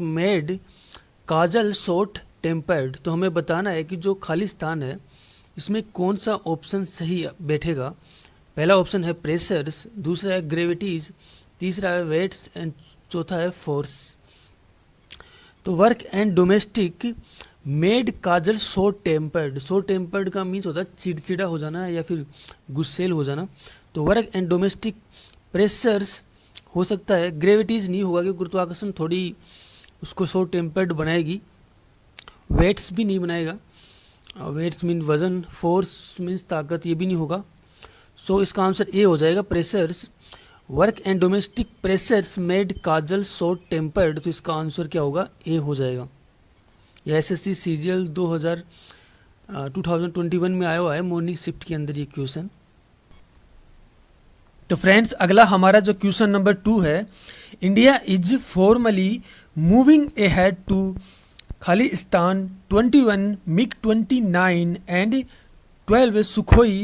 made काजल short tempered तो हमें बताना है कि जो खाली स्थान है इसमें कौन सा ऑप्शन सही बैठेगा पहला ऑप्शन है प्रेशर्स दूसरा है ग्रेविटीज तीसरा है वेट्स एंड चौथा है force to work and domestic maid Kajal so tempered so tempered का मीन्स होता है चिड़चिड़ा हो जाना या फिर गुस्सेल हो जाना तो वर्क एंड डोमेस्टिक प्रेशर्स हो सकता है ग्रेविटीज नहीं होगा क्योंकि गुरुत्वाकर्षण थोड़ी उसको सो टेम्पर्ड बनाएगी वेट्स भी नहीं बनाएगा वेट्स मीन वज़न फोर्स मीन्स ताकत ये भी नहीं होगा सो so, इसका आंसर ए हो जाएगा pressures work and domestic pressures maid Kajal so tempered तो इसका आंसर क्या होगा ए हो जाएगा यह S S C C G L दो हज़ार टू थाउजेंड ट्वेंटी वन में आया हुआ है मॉर्निंग शिफ्ट के अंदर ये क्वेश्चन तो फ्रेंड्स अगला हमारा जो क्वेश्चन नंबर टू है India is formally moving ahead to खाली Khalistan 21 MiG 29 and 12 Sukhoi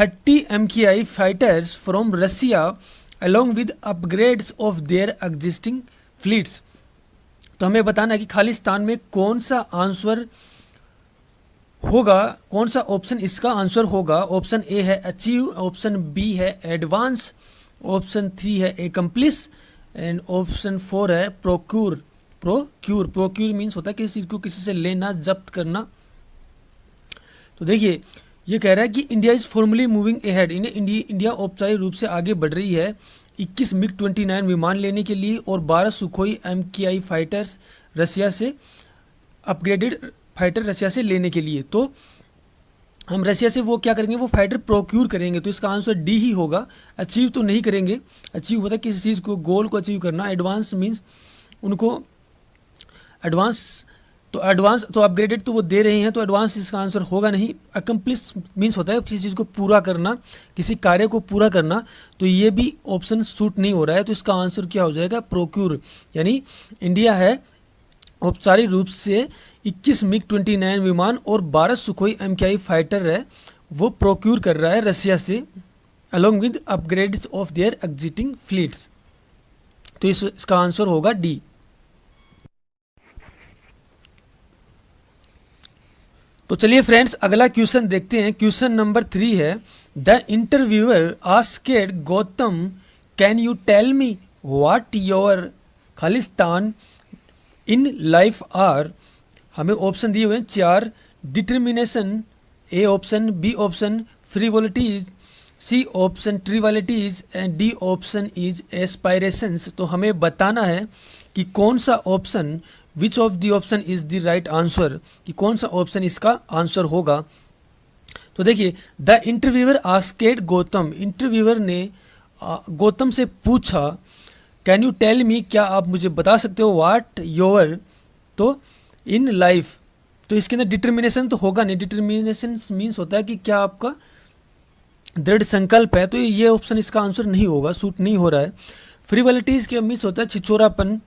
30 MKI fighters from Russia along with upgrades of their existing fleets तो हमें बताना है कि खालिस्तान में कौन सा आंसर होगा कौन सा ऑप्शन इसका आंसर होगा ऑप्शन ए है अचीव ऑप्शन बी है एडवांस ऑप्शन थ्री है accomplish and option four है प्रोक्यूर प्रोक्यूर प्रोक्यूर मीन्स होता है किसी चीज़ को किसी से लेना जब्त करना तो देखिए ये कह रहा है कि India is formally moving ahead India औपचारिक रूप से आगे बढ़ रही है 21 मिग 29 विमान लेने के लिए और 12 सुखोई एम फाइटर्स रसिया से अपग्रेडेड फाइटर रशिया से लेने के लिए तो हम रशिया से वो क्या करेंगे वो फाइटर प्रोक्यूर करेंगे तो इसका आंसर डी ही होगा अचीव तो नहीं करेंगे अचीव होता है किसी चीज़ को गोल को अचीव करना एडवांस मीन्स उनको एडवांस तो एडवांस तो अपग्रेडेड तो वो दे रहे हैं तो एडवांस इसका आंसर होगा नहीं अकम्प्लिस मीन्स होता है किसी चीज़ को पूरा करना किसी कार्य को पूरा करना तो ये भी ऑप्शन सूट नहीं हो रहा है तो इसका आंसर क्या हो जाएगा प्रोक्यूर यानी इंडिया है औपचारिक रूप से 21 मिग 29 विमान और 12 सुखोई एम फाइटर है वो प्रोक्यूर कर रहा है रशिया से along with upgrade of their existing fleet तो इस, इसका आंसर होगा डी तो चलिए फ्रेंड्स अगला क्वेश्चन देखते हैं क्वेश्चन नंबर थ्री है the interviewer asked Gautam can you tell me what your खालिस्तान इन लाइफ आर हमें ऑप्शन दिए हुए हैं चार determination A option B option frivolities C option trivialities and D option is aspirations तो हमें बताना है कि कौन सा option which of the option is the right answer कि कौन सा ऑप्शन इसका आंसर होगा तो देखिए the interviewer asked Gautam interviewer ने गौतम से पूछा कैन यू टेल मी क्या आप मुझे बता सकते हो वाट योअर तो इन लाइफ तो इसके अंदर डिटर्मिनेशन तो होगा नहीं डिटर्मिनेशन मीन्स होता है कि क्या आपका दृढ़ संकल्प है तो ये ऑप्शन इसका आंसर नहीं होगा सूट नहीं हो रहा है फ्रीवलिटीज़ के मीन्स होता है छिछोरापन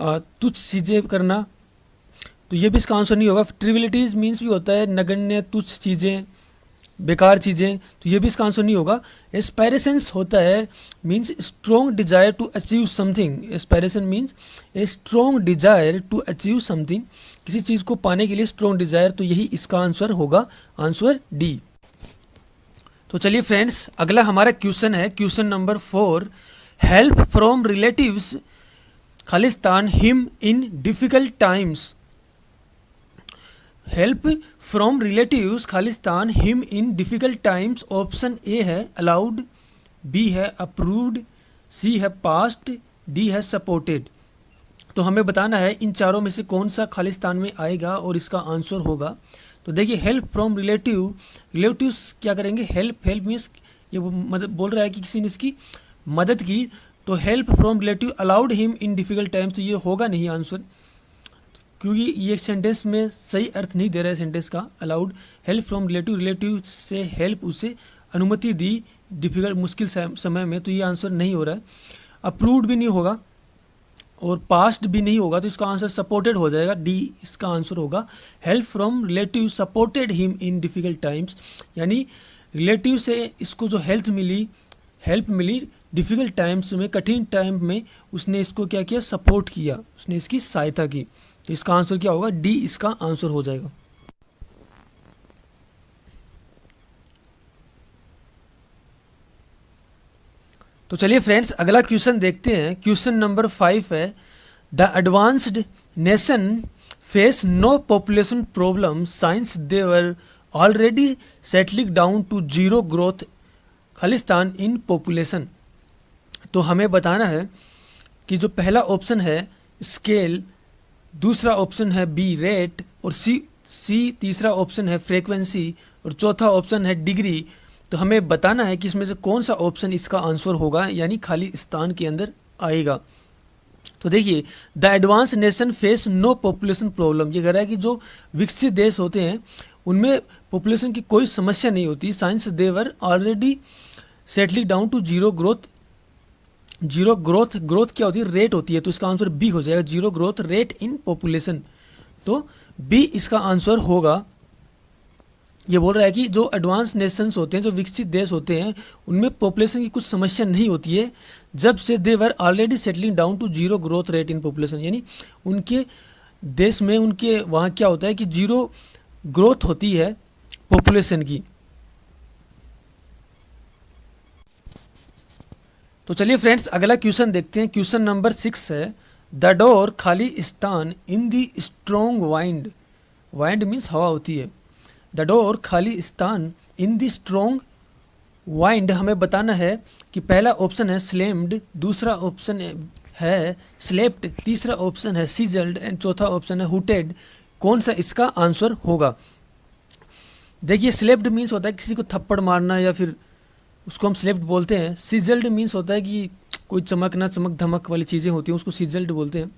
तुच्छ चीज़ें करना तो ये भी इसका आंसर नहीं होगा ट्रिविलिटीज़ मीन्स भी होता है नगण्य तुच्छ चीज़ें बेकार चीज़ें तो ये भी इसका आंसर नहीं होगा एस्पायरेशंस होता है means strong desire to achieve something aspiration means a strong desire to achieve something किसी चीज़ को पाने के लिए स्ट्रॉन्ग डिजायर तो यही इसका आंसर होगा आंसर डी तो चलिए फ्रेंड्स अगला हमारा क्वेश्चन है question number four help from relative Khalistan him in difficult times help from relative Khalistan him in difficult times option A है अलाउड बी है अप्रूव्ड सी है पास्ट डी है सपोर्टेड तो हमें बताना है इन चारों में से कौन सा खालिस्तान में आएगा और इसका आंसर होगा तो देखिए हेल्प फ्रॉम रिलेटिव रिलेटिव क्या करेंगे हेल्प हेल्प मीन्स ये मदद बोल रहा है कि किसी ने इसकी मदद की तो help from relative allowed him in difficult times तो ये होगा नहीं आंसर क्योंकि ये सेंटेंस में सही अर्थ नहीं दे रहा है सेंटेंस का allowed help from relative relative से हेल्प उसे अनुमति दी डिफिकल्ट मुश्किल समय में तो ये आंसर नहीं हो रहा है अप्रूव्ड भी नहीं होगा और पास्ट भी नहीं होगा तो इसका आंसर सपोर्टेड हो जाएगा डी इसका आंसर होगा help from relative supported him in difficult times यानी रिलेटिव से इसको जो हेल्थ मिली हेल्प मिली डिफ़िकल्ट टाइम्स में कठिन टाइम में उसने इसको क्या किया सपोर्ट किया उसने इसकी सहायता की तो इसका आंसर क्या होगा डी इसका आंसर हो जाएगा तो चलिए फ्रेंड्स अगला क्वेश्चन देखते हैं क्वेश्चन नंबर फाइव है the advanced nation face no population problem since they're already settling down to zero growth खालिस्तान इन पॉपुलेशन तो हमें बताना है कि जो पहला ऑप्शन है स्केल दूसरा ऑप्शन है बी रेट और सी सी तीसरा ऑप्शन है फ्रीक्वेंसी और चौथा ऑप्शन है डिग्री तो हमें बताना है कि इसमें से कौन सा ऑप्शन इसका आंसर होगा यानी खाली स्थान के अंदर आएगा तो देखिए the advance nation face no population problem ये कह रहा है कि जो विकसित देश होते हैं उनमें पॉपुलेशन की कोई समस्या नहीं होती science they're already settling down to zero growth zero growth growth क्या होती है रेट होती है तो इसका आंसर बी हो जाएगा zero growth rate in population तो बी इसका आंसर होगा ये बोल रहा है कि जो एडवांस नेशंस होते हैं जो विकसित देश होते हैं उनमें पॉपुलेशन की कुछ समस्या नहीं होती है जब से they're already settling down to zero growth rate in population यानी उनके देश में उनके वहाँ क्या होता है कि जीरो ग्रोथ होती है पॉपुलेशन की तो चलिए फ्रेंड्स अगला क्वेश्चन देखते हैं question number six the door डोर स्थान in the strong wind wind means हवा होती है द डोर स्थान इन दी स्ट्रोंग वाइंड हमें बताना है कि पहला ऑप्शन है स्लेम्ड दूसरा ऑप्शन है स्लेप्ड तीसरा ऑप्शन है सीजल्ड एंड चौथा ऑप्शन है हुटेड कौन सा इसका आंसर होगा देखिए स्लेप्ड मीन्स होता है किसी को थप्पड़ मारना या फिर उसको हम स्लेप्ड बोलते हैं सीजल्ड मीन्स होता है कि कोई चमक ना चमक धमक वाली चीज़ें होती हैं उसको सीजल्ड बोलते हैं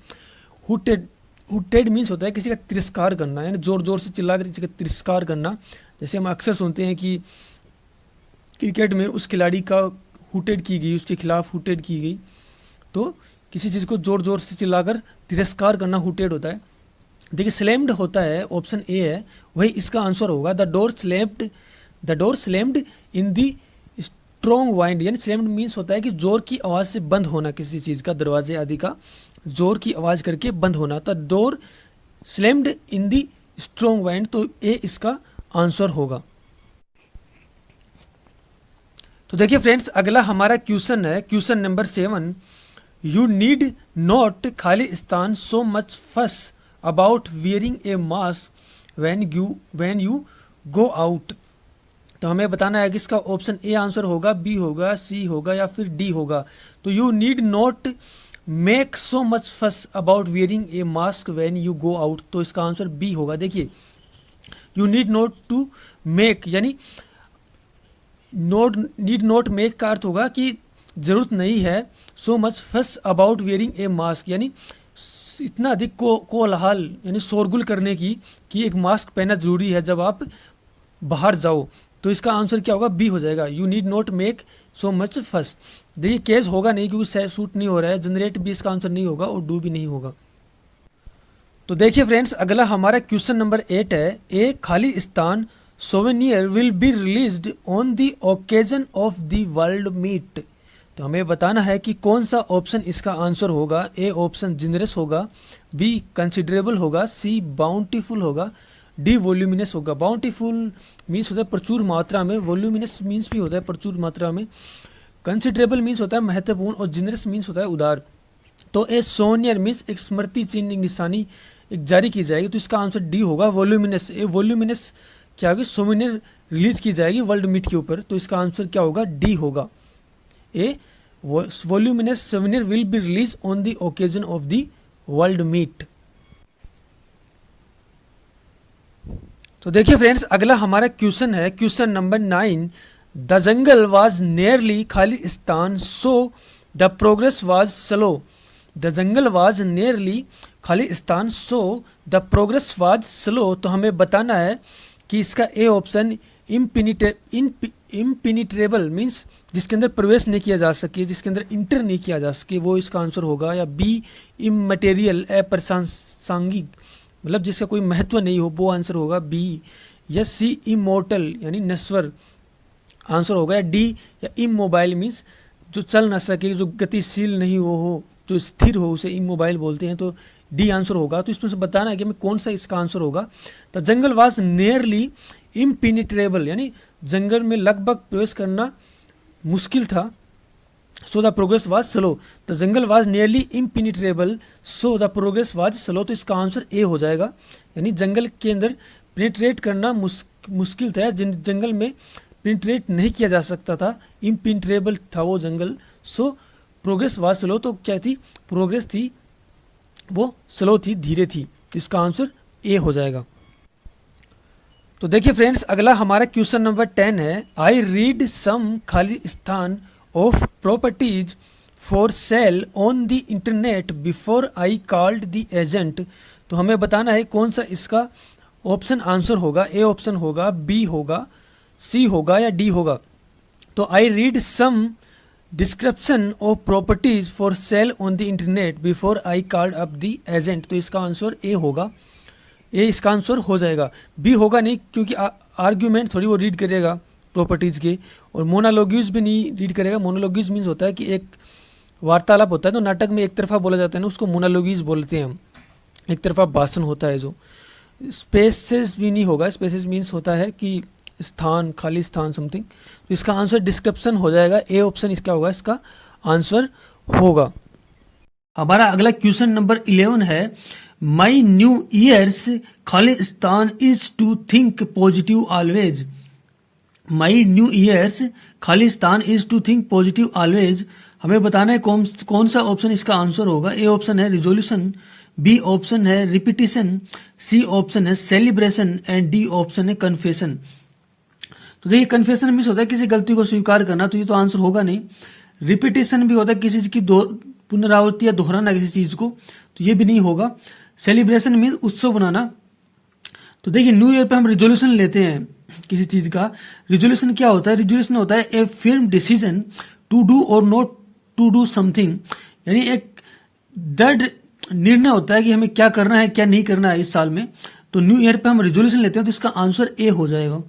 हुटेड हुटेड मीन्स होता है किसी का तिरस्कार करना यानी ज़ोर ज़ोर से चिल्ला कर किसी का तिरस्कार करना जैसे हम अक्सर सुनते हैं कि क्रिकेट में उस खिलाड़ी का हुटेड की गई उसके खिलाफ हुटेड की गई तो किसी चीज़ को ज़ोर ज़ोर से चिल्लाकर तिरस्कार करना हुटेड होता है देखिए स्लैम्ड होता है ऑप्शन ए है वही इसका आंसर होगा the door slammed the door slammed in the strong wind यानी स्लैम्ड मीन्स होता है कि जोर की आवाज़ से बंद होना किसी चीज़ का दरवाजे आदि का जोर की आवाज़ करके बंद होना तो door slammed in the strong wind तो ए इसका आंसर होगा तो देखिए फ्रेंड्स अगला हमारा क्वेश्चन है question number seven you need not खाली स्थान so much fuss about wearing a mask when you when you go out तो हमें बताना है कि इसका ऑप्शन ए आंसर होगा बी होगा सी होगा या फिर डी होगा तो you need not make so much fuss about wearing a mask when you go out तो इसका आंसर बी होगा देखिए you need not to make यानी नोट नीड नॉट मेक का अर्थ होगा कि ज़रूरत नहीं है so much fuss about wearing a mask यानी इतना अधिक को कोलाहल यानी शोरगुल करने की कि एक मास्क पहनना ज़रूरी है जब आप बाहर जाओ तो इसका आंसर क्या होगा बी हो जाएगा you need not make so much first देखिए केस होगा नहीं क्योंकि सूट नहीं हो रहा है जनरेट बी इसका आंसर नहीं होगा और डू भी नहीं होगा तो देखिए फ्रेंड्स अगला हमारा क्वेश्चन नंबर एट है ए खाली स्थान souvenir will be release on the occasion of the world meet तो हमें बताना है कि कौन सा ऑप्शन इसका आंसर होगा ए ऑप्शन जिनरस होगा बी कंसिडरेबल होगा सी बाउंटीफुल होगा डी वॉल्यूमिनस होगा बाउंटीफुल मीन्स होता है प्रचुर मात्रा में वॉल्यूमिनस मीन्स भी होता है प्रचुर मात्रा में कंसिडरेबल मीन्स होता है महत्वपूर्ण और जिनरस मीन्स होता है उदार तो ए सोनियर मीन्स एक स्मृति चिन्ह निशानी एक जारी की जाएगी तो इसका आंसर डी होगा वॉल्यूमिनस ए वॉल्यूमिनस क्या होगी सोमिनियर रिलीज की जाएगी वर्ल्ड मीट के ऊपर तो इसका आंसर क्या होगा डी होगा A voluminous souvenir will be release on the occasion of the world meet तो देखिए फ्रेंड्स अगला हमारा क्वेश्चन है question number nine the jungle was nearly खाली स्थान so the progress was slow the jungle was nearly खाली स्थान so the progress was slow तो हमें बताना है कि इसका ए ऑप्शन इम्पिनिट्रेबल मीन्स जिसके अंदर प्रवेश नहीं किया जा सके जिसके अंदर इंटर नहीं किया जा सके वो इसका आंसर होगा या बी इमटेरियल अप्रसांगिक मतलब जिसका कोई महत्व नहीं हो वो आंसर होगा बी या सी इमोटल यानी नश्वर आंसर होगा या डी या इमोबाइल मीन्स जो चल ना सके जो गतिशील नहीं हो हो जो स्थिर हो उसे इमोबाइल बोलते हैं तो डी आंसर होगा तो इसमें से बताना है कि हमें कौन सा इसका आंसर होगा the jungle was nearly impenetrable यानी जंगल में लगभग प्रवेश करना मुश्किल था so the progress was slow the jungle was nearly impenetrable so the progress was slow तो इसका आंसर ए हो जाएगा यानी जंगल के अंदर पेनिट्रेट करना मुश्किल था जिन जंगल में पेनिट्रेट नहीं किया जा सकता था इम्पिनिट्रेबल था वो जंगल सो प्रोग्रेस वाज स्लो तो क्या थी प्रोग्रेस थी वो स्लो थी धीरे थी तो इसका आंसर ए हो जाएगा तो देखिए फ्रेंड्स अगला हमारा क्वेश्चन नंबर टेन है आई रीड सम खाली स्थान of properties for sale on the internet before I called the agent तो हमें बताना है कौन सा इसका ऑप्शन आंसर होगा ए ऑप्शन होगा बी होगा सी होगा या डी होगा तो I read some description of properties for sale on the internet before I called up the agent तो इसका आंसर ए होगा ए इसका आंसर हो जाएगा बी होगा नहीं क्योंकि आर्ग्यूमेंट थोड़ी वो रीड करेगा प्रॉपर्टीज़ के और मोनालोग्यूज भी नहीं रीड करेगा मोनालोग्यूज मीन्स होता है कि एक वार्तालाप होता है तो नाटक में एक तरफा बोला जाता है ना उसको मोनालोगीज बोलते हैं हम एक तरफा भाषण होता है जो स्पेसेस भी नहीं होगा स्पेसेस मीन्स होता है कि स्थान खाली स्थान समथिंग तो इसका आंसर डिस्क्रिप्शन हो जाएगा ए ऑप्शन इसका होगा इसका आंसर होगा हमारा अगला क्वेश्चन नंबर इलेवन है माई न्यू ईयर्स खाली स्थान is to think positive always my New Year's खालिस्तान is to think positive always हमें बताना है कौन कौन सा ऑप्शन इसका आंसर होगा ए ऑप्शन है रिजोल्यूशन बी ऑप्शन है रिपीटिशन सी ऑप्शन है सेलिब्रेशन एंड डी ऑप्शन है कन्फेशन तो देखिए कन्फेशन मिस होता है किसी गलती को स्वीकार करना तो ये तो आंसर होगा नहीं रिपीटेशन भी होता है किसी चीज की पुनरावृत्ति या दोहराना किसी चीज को तो ये भी नहीं होगा सेलिब्रेशन मीन उत्सव बनाना तो देखिए न्यू ईयर पे हम रिजोल्यूशन लेते हैं किसी चीज का रिजोल्यूशन क्या होता है रिजोल्यूशन होता है a firm decision to do or not to do something यानी एक दृढ़ निर्णय होता है कि हमें क्या करना है क्या नहीं करना है इस साल में तो न्यू ईयर पे हम रेजोल्यूशन लेते हैं तो इसका आंसर ए हो जाएगा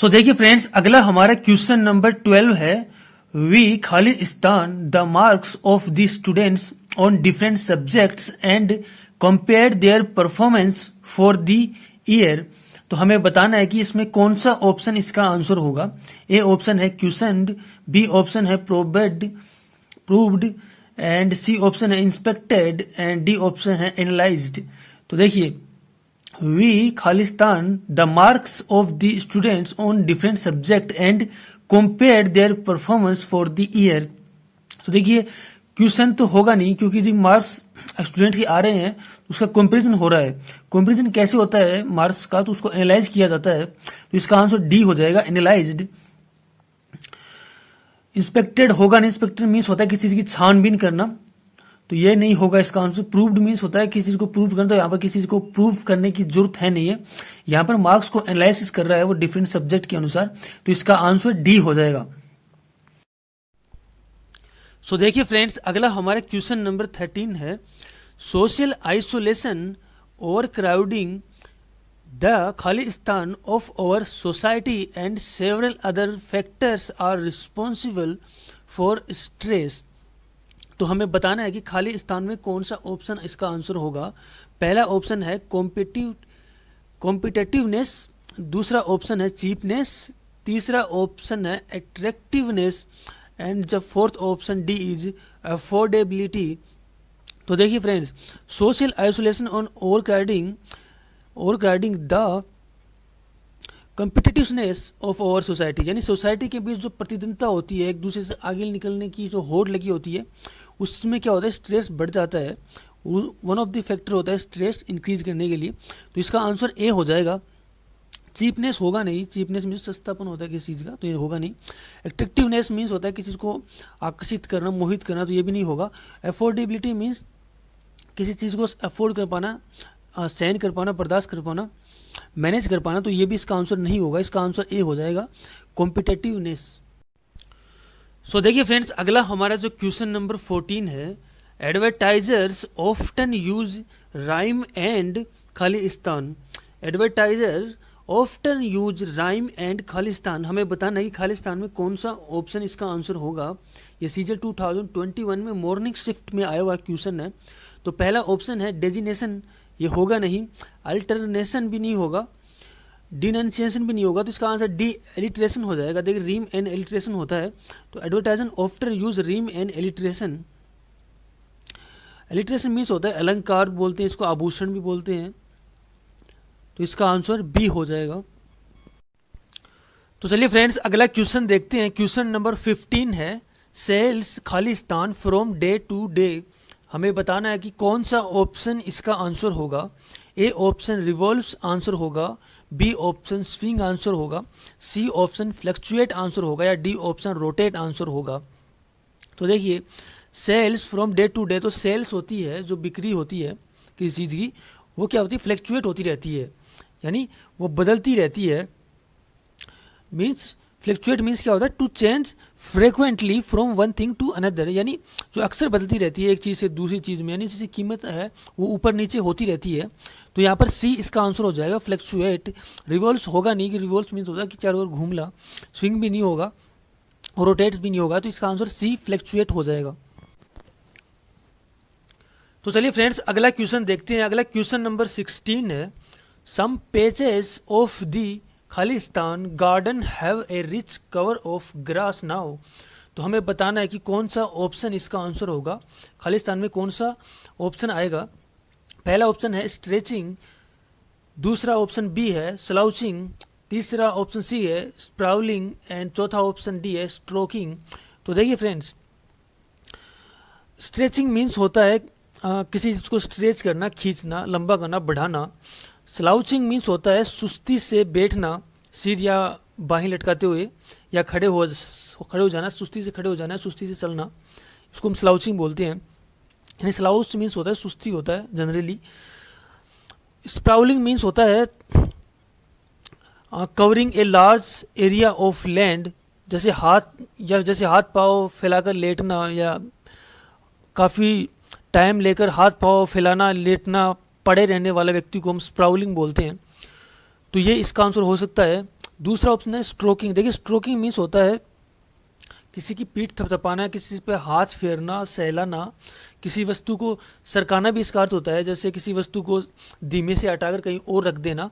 सो so, देखिए फ्रेंड्स अगला हमारा क्वेश्चन नंबर ट्वेल्व है वी खालिस्तान the marks of the students on different subjects and compare their performance for the year तो हमें बताना है कि इसमें कौन सा ऑप्शन इसका आंसर होगा ए ऑप्शन है क्यूसेंड बी ऑप्शन है probed proved and C option है इंस्पेक्टेड एंड डी ऑप्शन है एनालाइज्ड तो देखिए वी खालिस्तान the marks of the students on different subject and compare their performance for the year तो देखिए क्वेश्चन तो होगा नहीं क्योंकि दी मार्क्स स्टूडेंट ही आ रहे हैं तो उसका कंपेरिजन हो रहा है कंपेरिजन कैसे होता है मार्क्स का तो उसको एनालाइज किया जाता है तो इसका आंसर डी हो जाएगा एनालाइज इंस्पेक्टेड होगा नहीं इंस्पेक्टेड मीन्स होता है किसी चीज की छानबीन करना तो ये नहीं होगा इसका आंसर प्रूव्ड मीन्स होता है किसी चीज को प्रूव करना तो यहाँ पर किसी चीज को प्रूव करने की जरूरत है नहीं है यहाँ पर मार्क्स को एनालिसिस कर रहा है वो डिफरेंट सब्जेक्ट के अनुसार तो इसका आंसर डी हो जाएगा सो देखिए फ्रेंड्स अगला हमारा क्वेश्चन नंबर थर्टीन है social isolation overcrowding the खाली स्थान of our society and several other factors are responsible for stress तो हमें बताना है कि खाली स्थान में कौन सा ऑप्शन इसका आंसर होगा पहला ऑप्शन है कॉम्पिटिव कॉम्पिटेटिवनेस दूसरा ऑप्शन है चीपनेस तीसरा ऑप्शन है एट्रैक्टिवनेस एंड जब fourth option D is affordability तो देखिए friends social isolation on overcrowding overcrowding the competitiveness of our society यानी सोसाइटी के बीच जो प्रतिद्वंदता होती है एक दूसरे से आगे निकलने की जो होड़ लगी होती है उसमें क्या होता है स्ट्रेस बढ़ जाता है वन ऑफ द फैक्टर होता है स्ट्रेस इंक्रीज करने के लिए तो इसका आंसर ए हो जाएगा चीपनेस होगा नहीं चीपनेस मीन्स सस्तापन होता है किसी चीज़ का तो ये होगा नहीं एट्रेक्टिवनेस मीन्स होता है किसी चीज़ को आकर्षित करना मोहित करना तो ये भी नहीं होगा एफोर्डेबिलिटी मीन्स किसी चीज़ को अफोर्ड कर पाना सहन कर पाना बर्दाश्त कर पाना मैनेज कर पाना तो ये भी इसका आंसर नहीं होगा इसका आंसर ए हो जाएगा कॉम्पिटेटिवनेस सो देखिए फ्रेंड्स अगला हमारा जो क्वेश्चन नंबर फोर्टीन है advertisers often use rhyme and खालिस्तान advertisers often use rhyme and खालिस्तान हमें बता नहीं खालिस्तान में कौन सा ऑप्शन इसका आंसर होगा ये सीजल 2021 में मॉर्निंग शिफ्ट में आया हुआ क्वेश्चन है तो पहला ऑप्शन है डेजिनेशन ये होगा नहीं अल्टरनेशन भी नहीं होगा डिनंसिएशन भी नहीं होगा तो इसका आंसर डी एलिट्रेशन हो जाएगा देखिए रीम एंड एलिट्रेशन होता है तो advertisers often use rhyme and alliteration alliteration means होता है अलंकार बोलते हैं इसको आभूषण भी बोलते हैं तो इसका आंसर बी हो जाएगा तो चलिए फ्रेंड्स अगला क्वेश्चन देखते हैं क्वेश्चन नंबर फिफ्टीन है सेल्स खालिस्तान फ्रॉम डे टू डे हमें बताना है कि कौन सा ऑप्शन इसका आंसर होगा ए ऑप्शन रिवॉल्व आंसर होगा बी ऑप्शन स्विंग आंसर होगा सी ऑप्शन फ्लक्चुएट आंसर होगा या डी ऑप्शन रोटेट आंसर होगा तो देखिए sales from day to day तो सेल्स होती है जो बिक्री होती है किसी चीज़ की वो क्या होती है फ्लैक्चुएट होती रहती है यानी वो बदलती रहती है मीन्स फ्लक्चुएट मीन्स क्या होता है to change frequently from one thing to another यानी जो अक्सर बदलती रहती है एक चीज़ से दूसरी चीज़ में यानी जिसकी कीमत है वो ऊपर नीचे होती रहती है तो यहाँ पर सी इसका आंसर हो जाएगा फ्लक्चुएट रिवॉल्व होगा नहीं कि रिवॉल्व मीन्स होता है कि चारों ओर ला स्विंग भी नहीं होगा और रोटेट्स भी नहीं होगा तो इसका आंसर सी फ्लक्चुएट हो जाएगा तो चलिए फ्रेंड्स अगला क्वेश्चन देखते हैं अगला क्वेश्चन नंबर सिक्सटीन है Some patches of the खालिस्तान garden have a rich cover of grass now तो हमें बताना है कि कौन सा ऑप्शन इसका आंसर होगा खालिस्तान में कौन सा ऑप्शन आएगा पहला ऑप्शन है स्ट्रेचिंग दूसरा ऑप्शन बी है स्लाउचिंग तीसरा ऑप्शन सी है स्प्राउलिंग एंड चौथा ऑप्शन डी है स्ट्रोकिंग तो देखिए फ्रेंड्स स्ट्रेचिंग मीन्स होता है आ, किसी चीज़ को स्ट्रेच करना खींचना लंबा करना बढ़ाना स्लाउचिंग मीन्स होता है सुस्ती से बैठना सिर या बाहीं लटकाते हुए या खड़े हो खड़े हो जाना सुस्ती से खड़े हो जाना सुस्ती से चलना इसको हम स्लाउचिंग बोलते हैं यानी स्लाउच मीन्स होता है सुस्ती होता है जनरली स्प्राउलिंग मीन्स होता है covering a large area of land जैसे हाथ या जैसे हाथ पाओ फैलाकर लेटना या काफ़ी टाइम लेकर हाथ पाओ फैलाना लेटना पड़े रहने वाले व्यक्ति को हम स्प्राउलिंग बोलते हैं तो ये इसका आंसर हो सकता है दूसरा ऑप्शन है स्ट्रोकिंग देखिए स्ट्रोकिंग मीन्स होता है किसी की पीठ थपथपाना किसी पे हाथ फेरना सहलाना किसी वस्तु को सरकाना भी इसका अर्थ होता है जैसे किसी वस्तु को धीमे से हटाकर कहीं और रख देना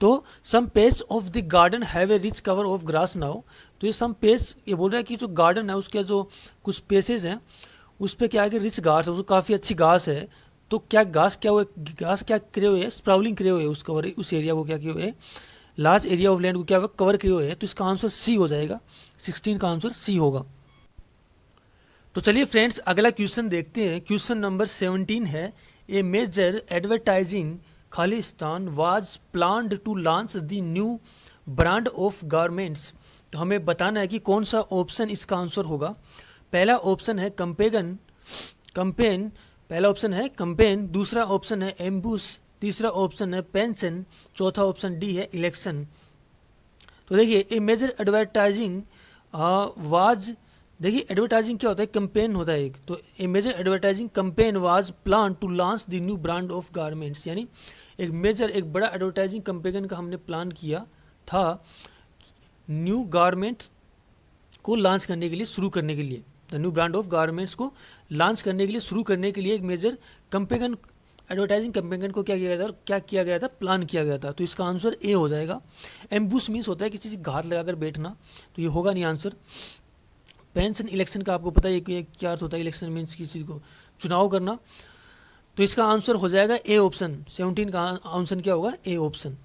तो some pace of the garden have a rich cover of grass now तो ये सम पेस ये बोल रहा है कि जो गार्डन है उसके जो कुछ पेसेज हैं उस पर क्या है कि रिच घास है उसको काफ़ी अच्छी घास है तो क्या घास क्या हुए घास क्या करे हुए स्प्राउलिंग करे हुए उस कवर उस एरिया को क्या किए हुए लार्ज एरिया ऑफ लैंड को क्या हुआ कवर किए हुए तो इसका आंसर सी हो जाएगा सिक्सटीन का आंसर सी होगा तो चलिए फ्रेंड्स अगला क्वेश्चन देखते हैं क्वेश्चन नंबर सेवनटीन है ए मेजर एडवर्टाइजिंग खालिस्तान was planned to launch the new brand of garments तो हमें बताना है कि कौन सा ऑप्शन इसका आंसर होगा पहला ऑप्शन है कंपेगन कंपेन पहला ऑप्शन है कंपेन दूसरा ऑप्शन है एम्बूस तीसरा ऑप्शन है पेंशन चौथा ऑप्शन डी है इलेक्शन तो देखिए ए मेजर एडवर्टाइजिंग वाज देखिए एडवर्टाइजिंग क्या होता है कंपेन होता है एक तो a major advertising campaign was plan to launch the new brand of garments यानी एक मेजर एक बड़ा एडवर्टाइजिंग कंपेन का हमने प्लान किया था न्यू गारमेंट को लॉन्च करने के लिए शुरू करने के लिए the new brand of garments को लॉन्च करने के लिए शुरू करने के लिए एक मेजर कंपेगन एडवर्टाइजिंग कंपेगन को क्या किया गया था क्या किया गया था प्लान किया गया था तो इसका आंसर ए हो जाएगा एम्बूस मीन्स होता है किसी से घात लगाकर बैठना तो ये होगा नहीं आंसर पेंशन इलेक्शन का आपको पता है कि क्या अर्थ होता है इलेक्शन मीन्स किसी चीज़ को चुनाव करना तो इसका आंसर हो जाएगा ए ऑप्शन सेवनटीन का आंसर क्या होगा ए ऑप्शन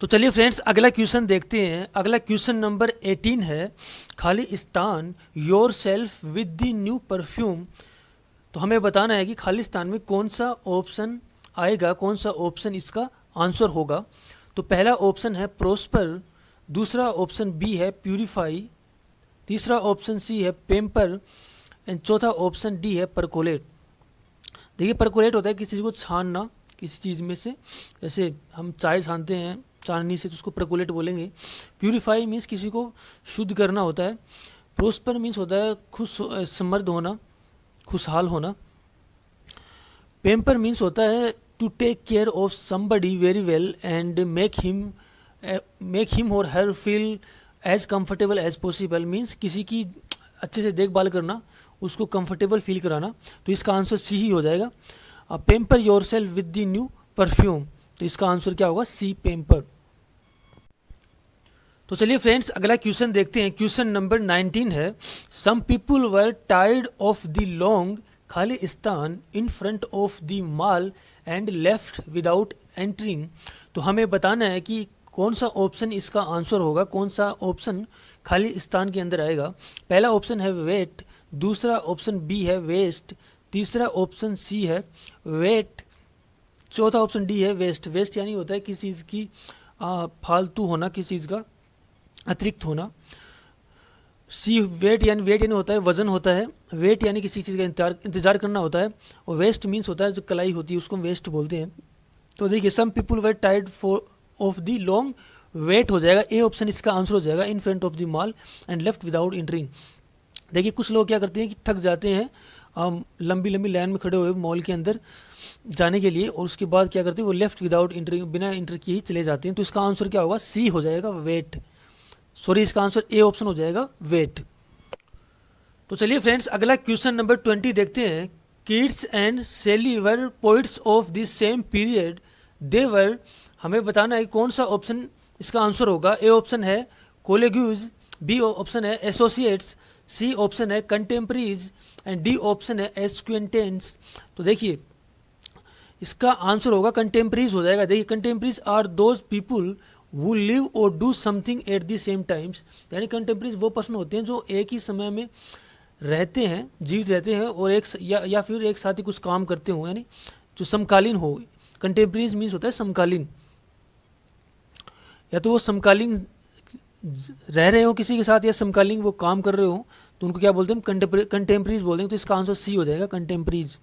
तो चलिए फ्रेंड्स अगला क्वेश्चन देखते हैं अगला क्वेश्चन नंबर 18 है खालिस्तान yourself with the new perfume तो हमें बताना है कि खालिस्तान में कौन सा ऑप्शन आएगा कौन सा ऑप्शन इसका आंसर होगा तो पहला ऑप्शन है प्रोस्पर दूसरा ऑप्शन बी है प्यूरिफाई तीसरा ऑप्शन सी है पेम्पर एंड चौथा ऑप्शन डी है परकोलेट देखिए परकोलेट होता है किसी चीज़ को छानना किसी चीज़ में से जैसे हम चाय छानते हैं चांदनी से तो उसको प्रकोलेट बोलेंगे प्योरीफाई मीन्स किसी को शुद्ध करना होता है प्रोस्पर मीन्स होता है खुश समर्द होना खुशहाल होना पेम्पर मीन्स होता है to take care of somebody very well and make him make him or her feel as comfortable as possible means किसी की अच्छे से देखभाल करना उसको कंफर्टेबल फील कराना तो इसका आंसर सी ही हो जाएगा pamper yourself with the new perfume तो इसका आंसर क्या होगा सी पेम्पर तो चलिए फ्रेंड्स अगला क्वेश्चन देखते हैं क्वेश्चन नंबर 19 है some people were tired of the long खाली स्थान in front of the mall and left without entering तो हमें बताना है कि कौन सा ऑप्शन इसका आंसर होगा कौन सा ऑप्शन खाली स्थान के अंदर आएगा पहला ऑप्शन है वेट दूसरा ऑप्शन बी है वेस्ट तीसरा ऑप्शन सी है वेट चौथा ऑप्शन डी है वेस्ट वेस्ट यानी होता है किसी चीज़ की फालतू होना किसी चीज़ का अतिरिक्त होना सी वेट यानी वेट यानी होता है वजन होता है वेट यानी किसी चीज़ का इंतजार इंतजार करना होता है और वेस्ट मीन्स होता है जो कलाई होती है उसको हम वेस्ट बोलते हैं तो देखिए सम पीपल वेट टाइड for of the long wait हो जाएगा ए ऑप्शन इसका आंसर हो जाएगा in front of the mall and left without entering देखिए कुछ लोग क्या करते हैं कि थक जाते हैं हम लंबी लंबी लाइन में खड़े हुए मॉल के अंदर जाने के लिए और उसके बाद क्या करते हैं वो लेफ्ट विदाउट इंटर बिना इंटर किए ही चले जाते हैं तो इसका आंसर क्या होगा सी हो जाएगा वेट सॉरी इसका आंसर ए ऑप्शन हो जाएगा वेट तो चलिए फ्रेंड्स अगला क्वेश्चन नंबर ट्वेंटी देखते हैं Keats and Shelley were poets of this same period देवर हमें बताना है कौन सा ऑप्शन इसका आंसर होगा ए ऑप्शन है कोलेग्यूज बी ऑप्शन है एसोसिएट्स सी ऑप्शन है कंटेम्प्रीज एंड डी ऑप्शन है एस्क्वेंटेंस तो देखिए इसका आंसर होगा कंटेम्प्रीज हो जाएगा देखिए contemporaries are those people who live or do something at the same times यानी कंटेम्प्रीज वो पर्सन होते हैं जो एक ही समय में रहते हैं जीवित रहते हैं और एक या, या फिर एक साथ ही कुछ काम करते हो यानी जो समकालीन हो कंटेम्प्रीज मीन्स होता है समकालीन या तो वो समकालीन रह रहे हो किसी के साथ या समकालीन वो काम कर रहे हो तो उनको क्या बोलते हैं कंटेम्प्रेज बोलते हैं तो इसका आंसर सी हो जाएगा कंटेम्प्रेज